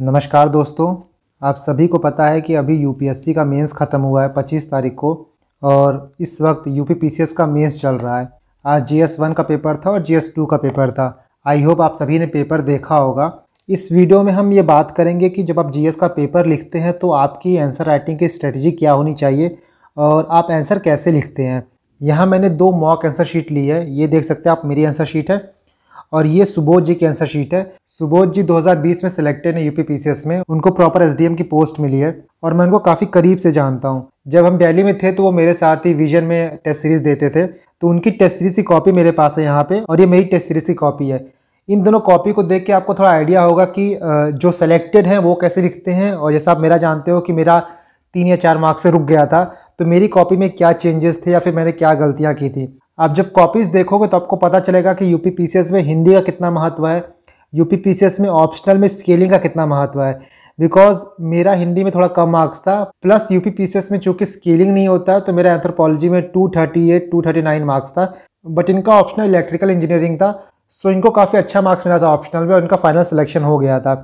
नमस्कार दोस्तों आप सभी को पता है कि अभी यूपीएससी का मेंस ख़त्म हुआ है पच्चीस तारीख को और इस वक्त यूपीपीसीएस का मेंस चल रहा है आज जी एस वन का पेपर था और जी एस टू का पेपर था आई होप आप सभी ने पेपर देखा होगा इस वीडियो में हम ये बात करेंगे कि जब आप जी का पेपर लिखते हैं तो आपकी आंसर राइटिंग की स्ट्रेटजी क्या होनी चाहिए और आप आंसर कैसे लिखते हैं यहाँ मैंने दो मॉक आंसर शीट ली है ये देख सकते हैं आप मेरी आंसर शीट है और ये सुबोध जी की आंसर शीट है सुबोध जी 2020 में सिलेक्टेड है यूपी पीसीएस में उनको प्रॉपर एसडीएम की पोस्ट मिली है और मैं उनको काफ़ी करीब से जानता हूँ जब हम दिल्ली में थे तो वो मेरे साथ ही विजन में टेस्ट सीरीज़ देते थे तो उनकी टेस्ट सीरीज़ की कॉपी मेरे पास है यहाँ पर और ये मेरी टेस्ट सीरीज़ की कॉपी है इन दोनों कॉपी को देख के आपको थोड़ा आइडिया होगा कि जो सेलेक्टेड हैं वो कैसे लिखते हैं और जैसा आप मेरा जानते हो कि मेरा तीन या चार मार्क्स से रुक गया था तो मेरी कॉपी में क्या चेंजेस थे या फिर मैंने क्या गलतियाँ की थी आप जब कॉपीज़ देखोगे तो आपको पता चलेगा कि यू पी में हिंदी का कितना महत्व है यू पी में ऑप्शनल में स्केलिंग का कितना महत्व है बिकॉज मेरा हिंदी में थोड़ा कम मार्क्स था प्लस यू पी में चूंकि स्केलिंग नहीं होता है तो मेरा एंथ्रोपोलॉजी में two two thirty eight thirty nine marks था बट इनका ऑप्शनल इलेक्ट्रिकल इंजीनियरिंग था सो इनको काफ़ी अच्छा मार्क्स मिला था ऑप्शनल में और इनका फाइनल सिलेक्शन हो गया था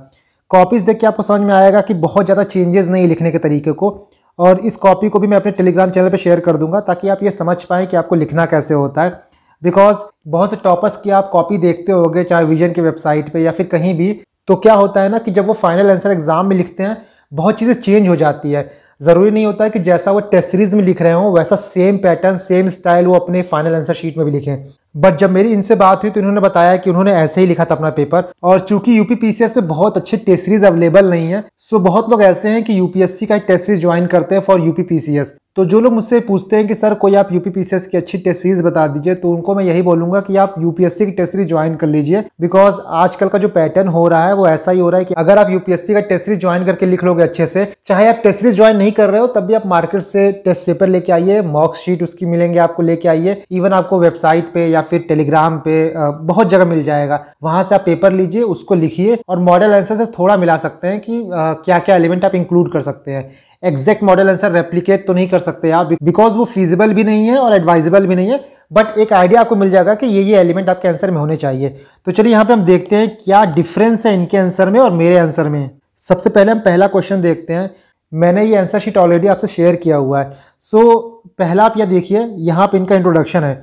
कॉपीज़ देख के आपको समझ में आएगा कि बहुत ज़्यादा चेंजेस नहीं लिखने के तरीके को और इस कॉपी को भी मैं अपने टेलीग्राम चैनल पर शेयर कर दूंगा ताकि आप ये समझ पाएँ कि आपको लिखना कैसे होता है बिकॉज बहुत से टॉपर्स की आप कॉपी देखते हो चाहे विजन के वेबसाइट पर या फिर कहीं भी तो क्या होता है ना कि जब वो फाइनल आंसर एग्ज़ाम में लिखते हैं बहुत चीज़ें चेंज हो जाती है ज़रूरी नहीं होता है कि जैसा वो टेस्ट सीरीज में लिख रहे हों वैसा सेम पैटर्न सेम स्टाइल वो अपने फाइनल आंसर शीट में भी लिखें बट जब मेरी इनसे बात हुई तो इन्होंने बताया कि उन्होंने ऐसे ही लिखा था अपना पेपर और चूंकि यूपी पीसीएस में बहुत अच्छे टेस्ट सीरीज अवेलेबल नहीं है सो बहुत लोग ऐसे हैं कि यूपीएससी का टेस्ट सीरीज ज्वाइन करते हैं फॉर यूपी तो जो लोग मुझसे पूछते हैं कि सर कोई आप यू पीसीएस की अच्छी टेस्ट सीरीज बता दीजिए तो उनको मैं यही बोलूंगा कि आप यूपीएससी की टेस्ट सीरीज ज्वाइन कर लीजिए बिकॉज आजकल का जो पैटर्न हो रहा है वो ऐसा ही हो रहा है कि अगर आप यूपीएससी का टेस्ट सीरीज ज्वाइन करके लिख लोगे अच्छे से चाहे आप टेस्ट सीरीज ज्वाइन नहीं कर रहे हो तब भी आप मार्केट से टेस्ट पेपर लेके आइए मॉक शीट उसकी मिलेंगे आपको लेके आइए इवन आपको वेबसाइट पे या फिर टेलीग्राम पे बहुत जगह मिल जाएगा वहां से आप पेपर लीजिए उसको लिखिए और मॉडल आंसर से थोड़ा मिला सकते हैं कि क्या क्या एलिमेंट आप इंक्लूड कर सकते हैं एग्जैक्ट मॉडल आंसर रेप्लीकेट तो नहीं कर सकते आप बिकॉज वो फिजिबल भी नहीं है और एडवाइजेबल भी नहीं है बट एक आइडिया आपको मिल जाएगा कि ये ये एलिमेंट आपके आंसर में होने चाहिए तो चलिए यहाँ पे हम देखते हैं क्या डिफरेंस है इनके आंसर में और मेरे आंसर में सबसे पहले हम पहला क्वेश्चन देखते हैं मैंने ये आंसर शीट ऑलरेडी आपसे शेयर किया हुआ है सो so, पहला आप यह देखिए यहाँ पे इनका इंट्रोडक्शन है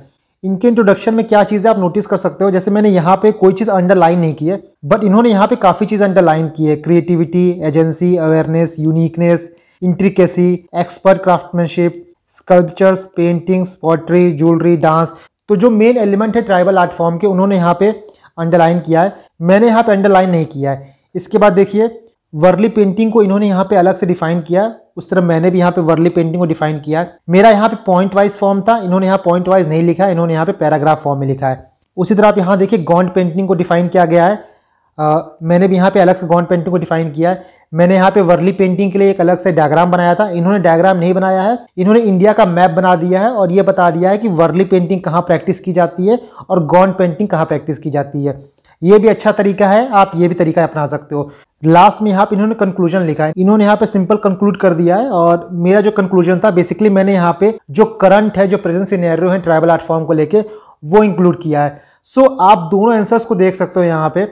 इनके इंट्रोडक्शन में क्या चीज़ें आप नोटिस कर सकते हो जैसे मैंने यहाँ पे कोई चीज़ अंडरलाइन नहीं की है बट इन्होंने यहाँ पे काफ़ी चीज़ अंडरलाइन की है creativity agency awareness uniqueness intricacy expert craftsmanship sculptures paintings poetry jewellery dance तो जो मेन एलिमेंट है ट्राइबल आर्ट फॉर्म के उन्होंने यहाँ पे अंडरलाइन किया है मैंने यहाँ पे अंडरलाइन नहीं किया है इसके बाद देखिए वर्ली पेंटिंग को इन्होंने यहाँ पे अलग से डिफाइन किया है उस तरह मैंने भी यहाँ पे वर्ली पेंटिंग को डिफाइन किया है मेरा यहाँ पे पॉइंट वाइज फॉर्म था इन्होंने यहाँ पॉइंट वाइज नहीं लिखा है इन्होंने यहाँ पे पैराग्राफ फॉर्म में लिखा है उसी तरह आप यहाँ देखिए गॉन्ड पेंटिंग को डिफाइन किया गया है आ, मैंने भी यहाँ पे अलग से गॉन्ड पेंटिंग को डिफाइन किया है मैंने यहाँ पे वर्ली पेंटिंग के लिए एक अलग से डायग्राम बनाया था इन्होंने डायग्राम नहीं बनाया है इन्होंने इंडिया का मैप बना दिया है और ये बता दिया है कि वर्ली पेंटिंग कहाँ प्रैक्टिस की जाती है और गॉन पेंटिंग कहाँ प्रैक्टिस की जाती है ये भी अच्छा तरीका है आप ये भी तरीका अपना सकते हो लास्ट में यहाँ पे इन्होंने कंक्लूजन लिखा है इन्होंने यहाँ पे सिंपल कंक्लूड कर दिया है और मेरा जो कंक्लूजन था बेसिकली मैंने यहाँ पे जो करंट है जो प्रेजेंट सिनेरियो है ट्राइबल आर्ट फॉर्म को लेके वो इंक्लूड किया है सो आप दोनों आंसर्स को देख सकते हो यहाँ पे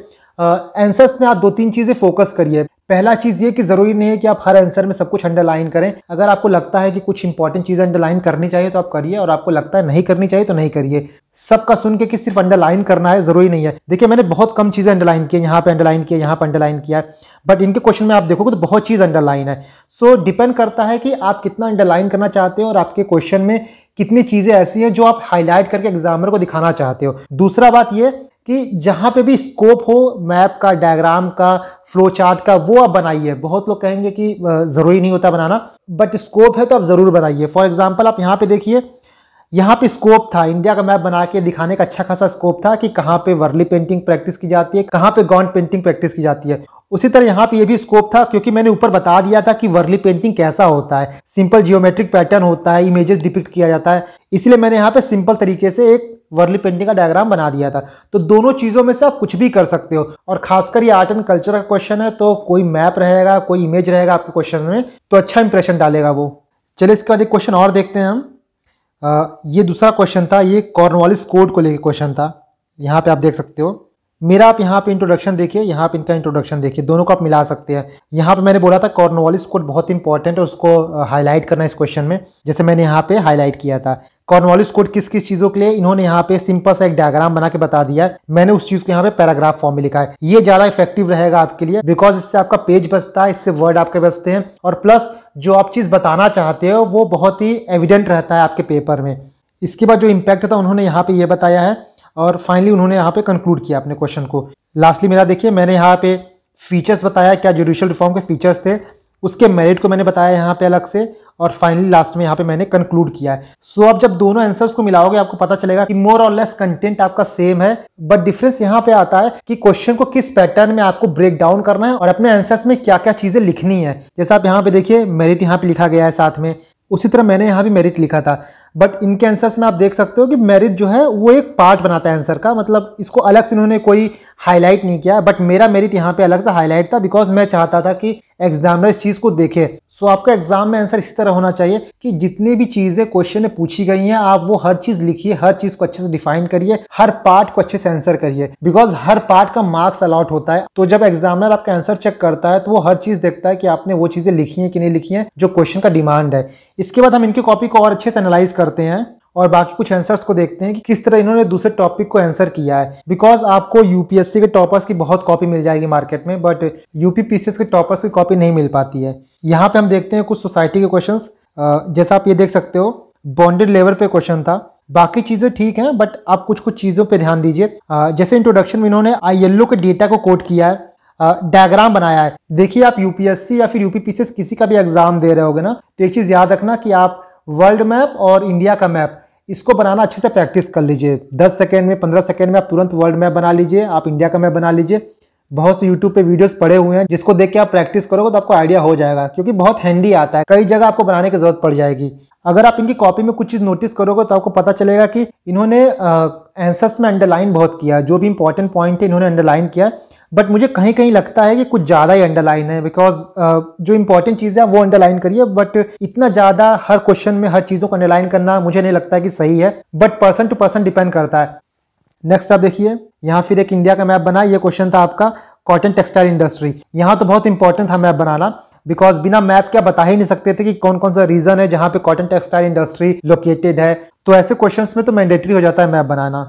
आंसर्स uh, में आप दो तीन चीज़ें फोकस करिए पहला चीज़ ये कि ज़रूरी नहीं है कि आप हर आंसर में सब कुछ अंडरलाइन करें अगर आपको लगता है कि कुछ इंपॉर्टेंट चीज़ें अंडरलाइन करनी चाहिए तो आप करिए और आपको लगता है नहीं करनी चाहिए तो नहीं करिए सबका सुन के कि सिर्फ अंडरलाइन करना है ज़रूरी नहीं है देखिए मैंने बहुत कम चीज़ें अंडरलाइन की यहाँ पे अंडरलाइन किया यहाँ पे अंडरलाइन किया बट इनके क्वेश्चन में आप देखोगे तो बहुत चीज़ अंडरलाइन है सो so, डिपेंड करता है कि आप कितना अंडरलाइन करना चाहते हो और आपके क्वेश्चन में कितनी चीज़ें ऐसी हैं जो आप हाईलाइट करके एग्जामर को दिखाना चाहते हो दूसरा बात ये कि जहाँ पे भी स्कोप हो मैप का डायग्राम का फ्लो चार्ट का वो आप बनाइए बहुत लोग कहेंगे कि ज़रूरी नहीं होता बनाना बट स्कोप है तो आप ज़रूर बनाइए फॉर एग्ज़ाम्पल आप यहाँ पे देखिए यहाँ पे स्कोप था इंडिया का मैप बना के दिखाने का अच्छा खासा स्कोप था कि कहाँ पे वर्ली पेंटिंग प्रैक्टिस की जाती है कहाँ पे गॉन्ड पेंटिंग प्रैक्टिस की जाती है उसी तरह यहाँ पे ये भी स्कोप था क्योंकि मैंने ऊपर बता दिया था कि वर्ली पेंटिंग कैसा होता है सिंपल जियोमेट्रिक पैटर्न होता है इमेजेस डिपिक्ट किया जाता है इसलिए मैंने यहाँ पे सिंपल तरीके से एक वर्ली पेंटिंग का डायग्राम बना दिया था तो दोनों चीज़ों में से आप कुछ भी कर सकते हो और खासकर ये आर्ट एंड कल्चर का क्वेश्चन है तो कोई मैप रहेगा कोई इमेज रहेगा आपके क्वेश्चन में तो अच्छा इंप्रेशन डालेगा वो चलिए इसके बाद एक क्वेश्चन और देखते हैं हम आ, ये दूसरा क्वेश्चन था ये कॉर्नवालिस कोड को लेकर क्वेश्चन था यहाँ पे आप देख सकते हो मेरा आप यहाँ पे इंट्रोडक्शन देखिए यहाँ पे इनका इंट्रोडक्शन देखिए दोनों को आप मिला सकते हैं यहाँ पे मैंने बोला था कॉर्नवालिस कोड बहुत इंपॉर्टेंट है उसको हाईलाइट करना इस क्वेश्चन में जैसे मैंने यहाँ पे हाईलाइट किया था कॉर्नवालिस कोड किस किस चीजों के लिए इन्होंने यहाँ पे सिंपल सा एक डायग्राम बना के बता दिया है मैंने उस चीज को यहाँ पे पैराग्राफ फॉर्म में लिखा है ये ज्यादा इफेक्टिव रहेगा आपके लिए बिकॉज इससे आपका पेज बचता है इससे वर्ड आपके बचते हैं और प्लस जो आप चीज बताना चाहते हो वो बहुत ही एविडेंट रहता है आपके पेपर में इसके बाद जो इम्पैक्ट था उन्होंने यहाँ पे ये बताया है और फाइनली उन्होंने यहाँ पे कंक्लूड किया अपने क्वेश्चन को लास्टली मेरा देखिए मैंने यहाँ पे फीचर्स बताया क्या जुडिशल रिफॉर्म के फीचर्स थे उसके मेरिट को मैंने बताया यहाँ पे अलग से और फाइनली लास्ट में यहाँ पे मैंने कंक्लूड किया है सो so, आप जब दोनों आंसर्स को मिलाओगे आपको पता चलेगा कि मोर और लेस कंटेंट आपका सेम है बट डिफरेंस यहाँ पे आता है कि क्वेश्चन को किस पैटर्न में आपको ब्रेक डाउन करना है और अपने आंसर्स में क्या क्या चीजें लिखनी है जैसे आप यहाँ पे देखिए मेरिट यहाँ पे लिखा गया है साथ में उसी तरह मैंने यहाँ भी मेरिट लिखा था बट इनके आंसर्स में आप देख सकते हो कि मेरिट जो है वो एक पार्ट बनाता है आंसर का मतलब इसको अलग से इन्होंने कोई हाईलाइट नहीं किया बट मेरा मेरिट यहाँ पे अलग से हाईलाइट था बिकॉज मैं चाहता था कि एग्जामिनर इस चीज़ को देखे सो so, आपका एग्जाम में आंसर इसी तरह होना चाहिए कि जितनी भी चीजें क्वेश्चन में पूछी गई हैं आप वो हर चीज लिखिए हर चीज को अच्छे से डिफाइन करिए हर पार्ट को अच्छे से आंसर करिए बिकॉज हर पार्ट का मार्क्स अलॉट होता है तो जब एग्जामिनर आपका आंसर चेक करता है तो वो हर चीज देखता है कि आपने वो चीजें लिखी है कि नहीं लिखी है जो क्वेश्चन का डिमांड है इसके बाद हम इनकी कॉपी को और अच्छे से एनालाइज करते हैं और बाकी कुछ आंसर्स को देखते हैं कि किस तरह इन्होंने दूसरे टॉपिक को आंसर किया है बिकॉज आपको यूपीएससी के टॉपर्स की बहुत कॉपी मिल जाएगी मार्केट में बट यूपीपीसीएस के टॉपर्स की कॉपी नहीं मिल पाती है यहाँ पे हम देखते हैं कुछ सोसाइटी के क्वेश्चंस जैसा आप ये देख सकते हो बॉन्डेड लेवल पे क्वेश्चन था बाकी चीज़ें ठीक हैं बट आप कुछ कुछ चीज़ों पे ध्यान दीजिए जैसे इंट्रोडक्शन में इन्होंने आई के डेटा को कोट किया है डायग्राम बनाया है देखिए आप यूपीएससी या फिर यूपीपीसीएस किसी का भी एग्जाम दे रहे होगे ना तो एक चीज़ याद रखना कि आप वर्ल्ड मैप और इंडिया का मैप इसको बनाना अच्छे से प्रैक्टिस कर लीजिए 10 सेकेंड में 15 सेकेंड में आप तुरंत वर्ल्ड मैप बना लीजिए आप इंडिया का मैप बना लीजिए बहुत से YouTube पे वीडियोस पड़े हुए हैं जिसको देख के आप प्रैक्टिस करोगे तो आपको आइडिया हो जाएगा क्योंकि बहुत हैंडी आता है कई जगह आपको बनाने की जरूरत पड़ जाएगी अगर आप इनकी कॉपी में कुछ चीज़ नोटिस करोगे तो आपको पता चलेगा कि इन्होंने आंसर्स में अंडरलाइन बहुत किया जो भी इंपॉर्टेंट पॉइंट है इन्होंने अंडरलाइन किया बट मुझे कहीं कहीं लगता है कि कुछ ज़्यादा ही अंडरलाइन है बिकॉज uh, जो इंपॉर्टेंट चीज़ें हैं वो अंडरलाइन करिए बट इतना ज़्यादा हर क्वेश्चन में हर चीज़ों को अंडरलाइन करना मुझे नहीं लगता है कि सही है but person to person depend करता है नेक्स्ट आप देखिए यहाँ फिर एक इंडिया का मैप बना ये क्वेश्चन था आपका कॉटन टेक्सटाइल इंडस्ट्री यहाँ तो बहुत इंपॉर्टेंट था मैप बनाना बिकॉज बिना मैप क्या बता ही नहीं सकते थे कि कौन कौन सा रीजन है जहाँ पे कॉटन टेक्सटाइल इंडस्ट्री लोकेटेड है तो ऐसे क्वेश्चन में तो मैंडेटरी हो जाता है मैप बनाना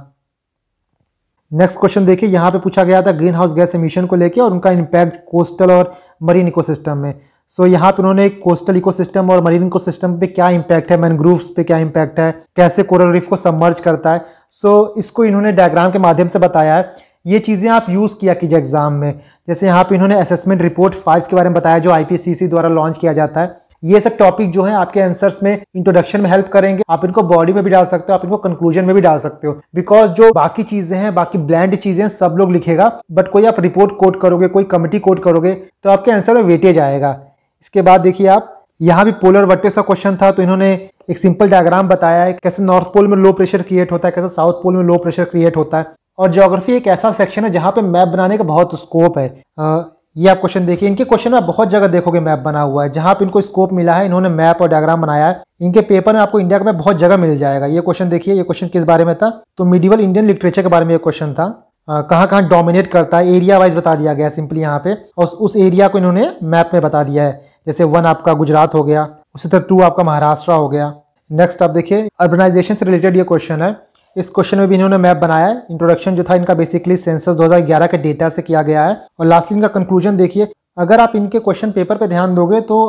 नेक्स्ट क्वेश्चन देखिए यहाँ पे पूछा गया था ग्रीन हाउस गैस एमिशन को लेकर और उनका इम्पैक्ट कोस्टल और मरीन इको में सो so, यहाँ पे उन्होंने कोस्टल इकोसिस्टम और मरीन इकोसिस्टम पे क्या इम्पैक्ट है मैनग्रूव्स पे क्या इम्पैक्ट है कैसे कोरल रीफ को सबमर्ज करता है सो so, इसको इन्होंने डायग्राम के माध्यम से बताया है ये चीज़ें आप यूज़ किया कीजिए एग्जाम में जैसे यहाँ पे इन्होंने असेसमेंट रिपोर्ट फाइव के बारे में बताया जो आई द्वारा लॉन्च किया जाता है ये सब टॉपिक जो है आपके आंसर्स में इंट्रोडक्शन में हेल्प करेंगे आप इनको बॉडी में भी डाल सकते हो आप इनको कंक्लूजन में भी डाल सकते हो बिकॉज जो बाकी चीजें हैं बाकी ब्लैंड चीजें सब लोग लिखेगा बट कोई आप रिपोर्ट कोट करोगे कोई कमिटी कोट करोगे तो आपके आंसर में वेटेज आएगा इसके बाद देखिए आप यहाँ भी पोलर वर्टेक्स का क्वेश्चन था तो इन्होंने एक सिंपल डायग्राम बताया है कैसे नॉर्थ पोल में लो प्रेशर क्रिएट होता है कैसे साउथ पोल में लो प्रेशर क्रिएट होता है और जोग्राफी एक ऐसा सेक्शन है जहाँ पे मैप बनाने का बहुत स्कोप है आ, ये आप क्वेश्चन देखिए इनके क्वेश्चन में बहुत जगह देखोगे मैप बना हुआ है जहाँ पे इनको स्कोप मिला है इन्होंने मैप और डायग्राम बनाया है इनके पेपर में आपको इंडिया का मैप बहुत जगह मिल जाएगा ये क्वेश्चन देखिए ये क्वेश्चन किस बारे में था तो मिडिवल इंडियन लिटरेचर के बारे में ये क्वेश्चन था कहाँ कहाँ डोमिनेट करता है एरिया वाइज बता दिया गया सिंपली यहाँ पे और उस एरिया को इन्होंने मैप में बता दिया है जैसे वन आपका गुजरात हो गया उसी तरह टू आपका महाराष्ट्र हो गया नेक्स्ट आप देखिए अर्बनाइजेशन से रिलेटेड ये क्वेश्चन है इस क्वेश्चन में भी इन्होंने मैप बनाया है इंट्रोडक्शन जो था इनका बेसिकली सेंसस 2011 के डेटा से किया गया है और लास्टली इनका कंक्लूजन देखिए अगर आप इनके क्वेश्चन पेपर पे ध्यान दोगे तो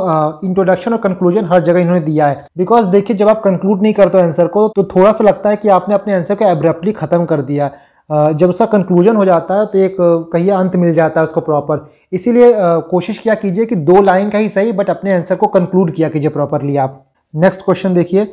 इंट्रोडक्शन और कंक्लूजन हर जगह इन्होंने दिया है बिकॉज देखिए जब आप कंक्लूड नहीं करते आंसर को तो थोड़ा सा लगता है कि आपने अपने आंसर को एब्रप्टली खत्म कर दिया है जब उसका कंक्लूजन हो जाता है तो एक कहिए अंत मिल जाता है उसको प्रॉपर इसीलिए कोशिश किया कीजिए कि दो लाइन का ही सही बट अपने आंसर को कंक्लूड किया कीजिए प्रॉपरली आप नेक्स्ट क्वेश्चन देखिए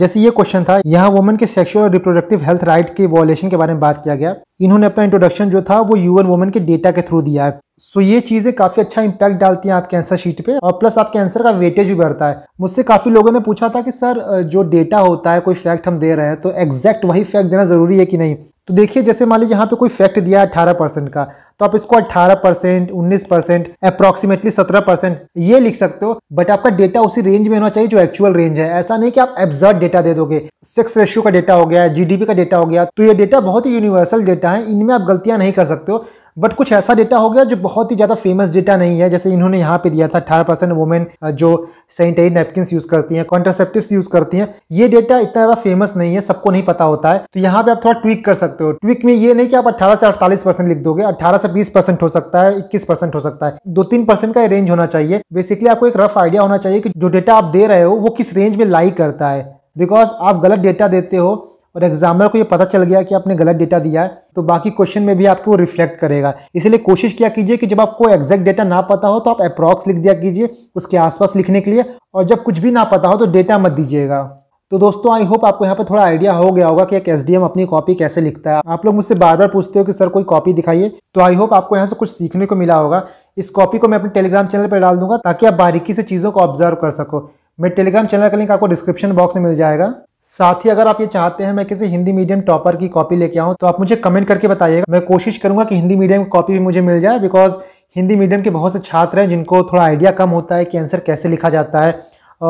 जैसे ये क्वेश्चन था यहाँ वुमेन के सेक्शुअल और रिप्रोडक्टिव हेल्थ राइट के वॉलेशन के बारे में बात किया गया इन्होंने अपना इंट्रोडक्शन जो था वो यूएन वुमेन के डेटा के थ्रू दिया है सो ये चीज़ें काफ़ी अच्छा इंपैक्ट डालती हैं आपके आंसर शीट पे और प्लस आपके आंसर का वेटेज भी बढ़ता है मुझसे काफ़ी लोगों ने पूछा था कि सर जो डेटा होता है कोई फैक्ट हम दे रहे हैं तो एग्जैक्ट वही फैक्ट देना ज़रूरी है कि नहीं तो देखिए जैसे मान लीजिए यहाँ पे कोई फैक्ट दिया है अठारह परसेंट का तो आप इसको अठारह परसेंट उन्नीस परसेंट अप्रॉक्सीमेटली सत्रह परसेंट ये लिख सकते हो बट आपका डेटा उसी रेंज में होना चाहिए जो एक्चुअल रेंज है ऐसा नहीं कि आप एब्जर्ड डेटा दे दोगे सेक्स रेशियो का डेटा हो गया जीडीपी का डेटा हो गया तो ये डेटा बहुत ही यूनिवर्सल डेटा है इनमें आप गलतियां नहीं कर सकते हो बट कुछ ऐसा डेटा हो गया जो बहुत ही ज़्यादा फेमस डेटा नहीं है जैसे इन्होंने यहाँ पे दिया था अठारह परसेंट वुमेन जो सैनिटरी नेपकिन यूज़ करती हैं कॉन्ट्रासेप्टिव यूज़ करती हैं ये डेटा इतना ज़्यादा फेमस नहीं है सबको नहीं पता होता है तो यहाँ पे आप थोड़ा ट्विक कर सकते हो ट्विक में ये नहीं कि आप अट्ठारह से अड़तालीस परसेंट लिख दोगे अट्ठारह से बीस परसेंट हो सकता है इक्कीस परसेंट हो सकता है दो तीन परसेंट का रेंज होना चाहिए बेसिकली आपको एक रफ आइडिया होना चाहिए कि जो डेटा आप दे रहे हो वो किस रेंज में लाई करता है बिकॉज आप गलत डेटा देते हो और एग्जामर को ये पता चल गया कि आपने गलत डेटा दिया है तो बाकी क्वेश्चन में भी आपको वो रिफ्लेक्ट करेगा इसलिए कोशिश किया कीजिए कि जब आपको एग्जैक्ट डेटा ना पता हो तो आप अप्रॉक्स लिख दिया कीजिए उसके आसपास लिखने के लिए और जब कुछ भी ना पता हो तो डेटा मत दीजिएगा तो दोस्तों आई होप आपको यहाँ पर थोड़ा आइडिया हो गया होगा कि एक एस अपनी कॉपी कैसे लिखता है आप लोग मुझसे बार बार पूछते हो कि सर कोई कॉपी दिखाइए तो आई होप आपको यहाँ से कुछ सीखने को मिला होगा इस कॉपी को मैं अपने टेलीग्राम चैनल पर डाल दूंगा ताकि आप बारीकी से चीज़ों को ऑब्जर्व कर सको मेरे टेलीग्राम चैनल का लिंक आपको डिस्क्रिप्शन बॉक्स में मिल जाएगा साथ ही अगर आप ये चाहते हैं मैं किसी हिंदी मीडियम टॉपर की कॉपी लेके आऊँ तो आप मुझे कमेंट करके बताइएगा मैं कोशिश करूँगा कि हिंदी मीडियम की कॉपी भी मुझे मिल जाए बिकॉज हिंदी मीडियम के बहुत से छात्र हैं जिनको थोड़ा आइडिया कम होता है कि आंसर कैसे लिखा जाता है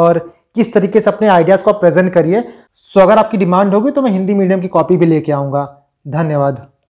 और किस तरीके से अपने आइडियाज़ को प्रेजेंट करिए सो अगर आपकी डिमांड होगी तो मैं हिंदी मीडियम की कॉपी भी लेके आऊँगा धन्यवाद